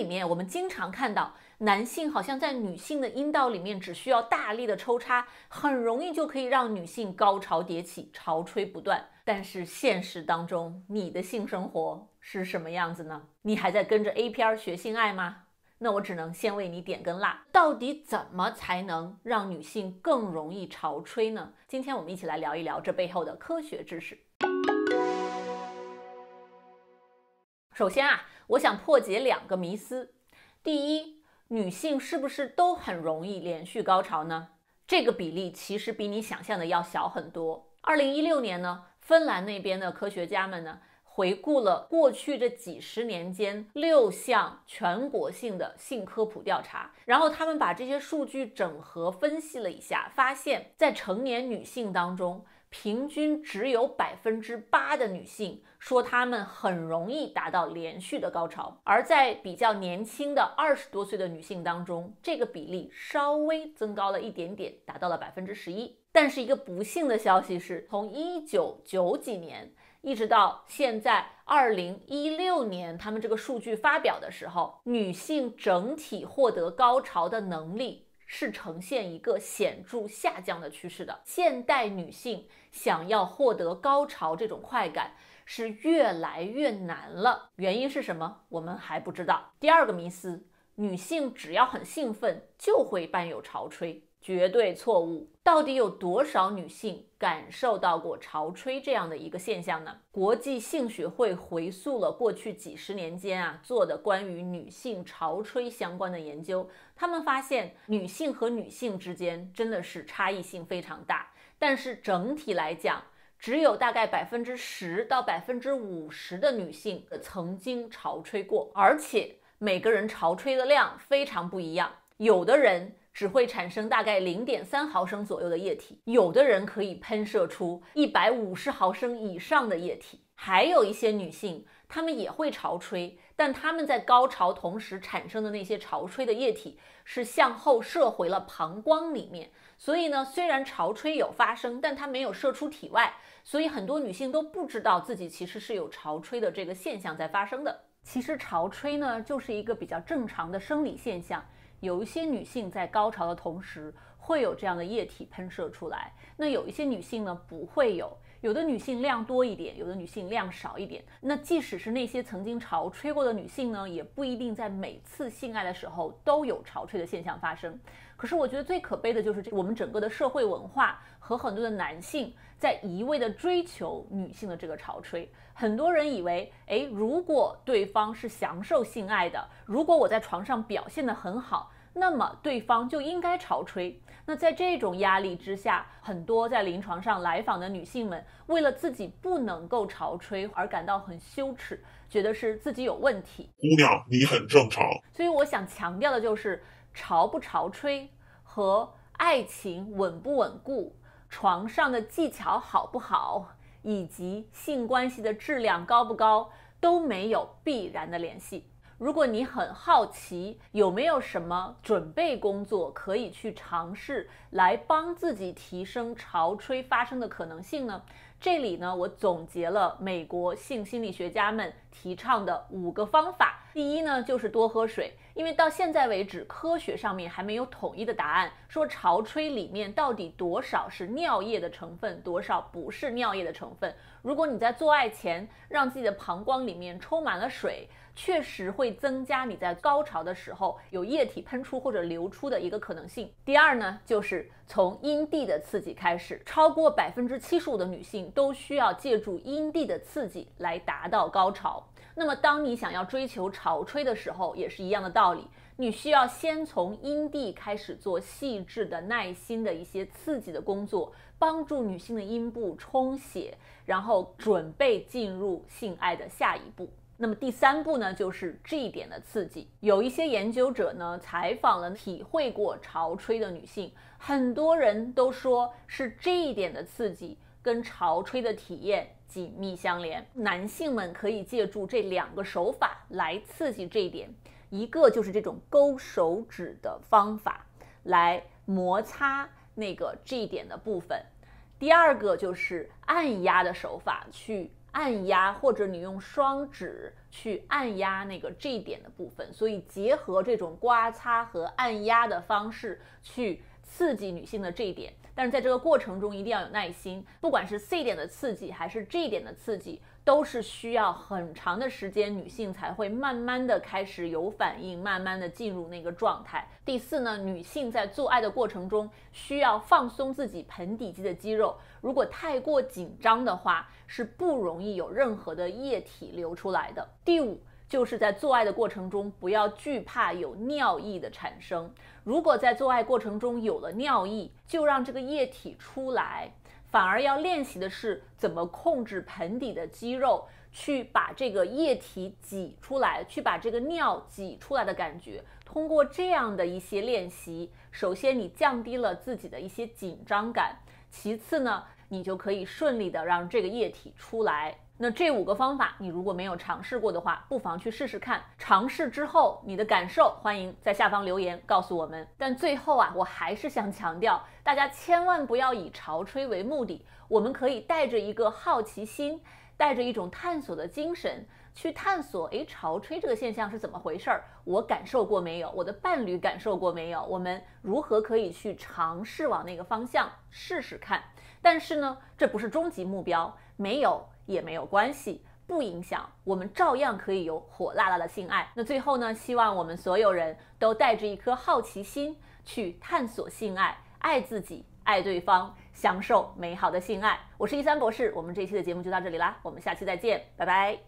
里面我们经常看到男性好像在女性的阴道里面只需要大力的抽插，很容易就可以让女性高潮迭起，潮吹不断。但是现实当中，你的性生活是什么样子呢？你还在跟着 A 片学性爱吗？那我只能先为你点根蜡。到底怎么才能让女性更容易潮吹呢？今天我们一起来聊一聊这背后的科学知识。首先啊，我想破解两个迷思。第一，女性是不是都很容易连续高潮呢？这个比例其实比你想象的要小很多。二零一六年呢，芬兰那边的科学家们呢，回顾了过去这几十年间六项全国性的性科普调查，然后他们把这些数据整合分析了一下，发现在成年女性当中。平均只有百分之八的女性说她们很容易达到连续的高潮，而在比较年轻的二十多岁的女性当中，这个比例稍微增高了一点点，达到了百分之十一。但是一个不幸的消息是，从一九九几年一直到现在二零一六年，他们这个数据发表的时候，女性整体获得高潮的能力。是呈现一个显著下降的趋势的。现代女性想要获得高潮这种快感是越来越难了，原因是什么？我们还不知道。第二个迷思，女性只要很兴奋就会伴有潮吹。绝对错误。到底有多少女性感受到过潮吹这样的一个现象呢？国际性学会回溯了过去几十年间啊做的关于女性潮吹相关的研究，他们发现女性和女性之间真的是差异性非常大。但是整体来讲，只有大概百分之十到百分之五十的女性曾经潮吹过，而且每个人潮吹的量非常不一样，有的人。只会产生大概零点三毫升左右的液体，有的人可以喷射出一百五十毫升以上的液体，还有一些女性，她们也会潮吹，但她们在高潮同时产生的那些潮吹的液体是向后射回了膀胱里面，所以呢，虽然潮吹有发生，但它没有射出体外，所以很多女性都不知道自己其实是有潮吹的这个现象在发生的。其实潮吹呢，就是一个比较正常的生理现象。有一些女性在高潮的同时会有这样的液体喷射出来，那有一些女性呢不会有。有的女性量多一点，有的女性量少一点。那即使是那些曾经潮吹过的女性呢，也不一定在每次性爱的时候都有潮吹的现象发生。可是我觉得最可悲的就是这我们整个的社会文化和很多的男性在一味的追求女性的这个潮吹。很多人以为，哎，如果对方是享受性爱的，如果我在床上表现得很好。那么对方就应该潮吹。那在这种压力之下，很多在临床上来访的女性们，为了自己不能够潮吹而感到很羞耻，觉得是自己有问题。姑娘，你很正常。所以我想强调的就是，潮不潮吹和爱情稳不稳固、床上的技巧好不好，以及性关系的质量高不高，都没有必然的联系。如果你很好奇有没有什么准备工作可以去尝试来帮自己提升潮吹发生的可能性呢？这里呢，我总结了美国性心理学家们提倡的五个方法。第一呢，就是多喝水，因为到现在为止，科学上面还没有统一的答案，说潮吹里面到底多少是尿液的成分，多少不是尿液的成分。如果你在做爱前让自己的膀胱里面充满了水。确实会增加你在高潮的时候有液体喷出或者流出的一个可能性。第二呢，就是从阴蒂的刺激开始，超过百分之七十五的女性都需要借助阴蒂的刺激来达到高潮。那么，当你想要追求潮吹的时候，也是一样的道理，你需要先从阴蒂开始做细致的、耐心的一些刺激的工作，帮助女性的阴部充血，然后准备进入性爱的下一步。那么第三步呢，就是 G 点的刺激。有一些研究者呢，采访了体会过潮吹的女性，很多人都说是这一点的刺激跟潮吹的体验紧密相连。男性们可以借助这两个手法来刺激这一点，一个就是这种勾手指的方法来摩擦那个 G 点的部分，第二个就是按压的手法去。按压，或者你用双指去按压那个 G 点的部分，所以结合这种刮擦和按压的方式去刺激女性的这一点。但是在这个过程中一定要有耐心，不管是 C 点的刺激还是 G 点的刺激。都是需要很长的时间，女性才会慢慢的开始有反应，慢慢的进入那个状态。第四呢，女性在做爱的过程中需要放松自己盆底肌的肌肉，如果太过紧张的话，是不容易有任何的液体流出来的。第五，就是在做爱的过程中不要惧怕有尿意的产生，如果在做爱过程中有了尿意，就让这个液体出来。反而要练习的是怎么控制盆底的肌肉，去把这个液体挤出来，去把这个尿挤出来的感觉。通过这样的一些练习，首先你降低了自己的一些紧张感。其次呢，你就可以顺利的让这个液体出来。那这五个方法，你如果没有尝试过的话，不妨去试试看。尝试之后，你的感受，欢迎在下方留言告诉我们。但最后啊，我还是想强调，大家千万不要以潮吹为目的。我们可以带着一个好奇心，带着一种探索的精神。去探索，哎，潮吹这个现象是怎么回事？儿？我感受过没有？我的伴侣感受过没有？我们如何可以去尝试往那个方向试试看？但是呢，这不是终极目标，没有也没有关系，不影响，我们照样可以有火辣辣的性爱。那最后呢，希望我们所有人都带着一颗好奇心去探索性爱，爱自己，爱对方，享受美好的性爱。我是一三博士，我们这期的节目就到这里啦，我们下期再见，拜拜。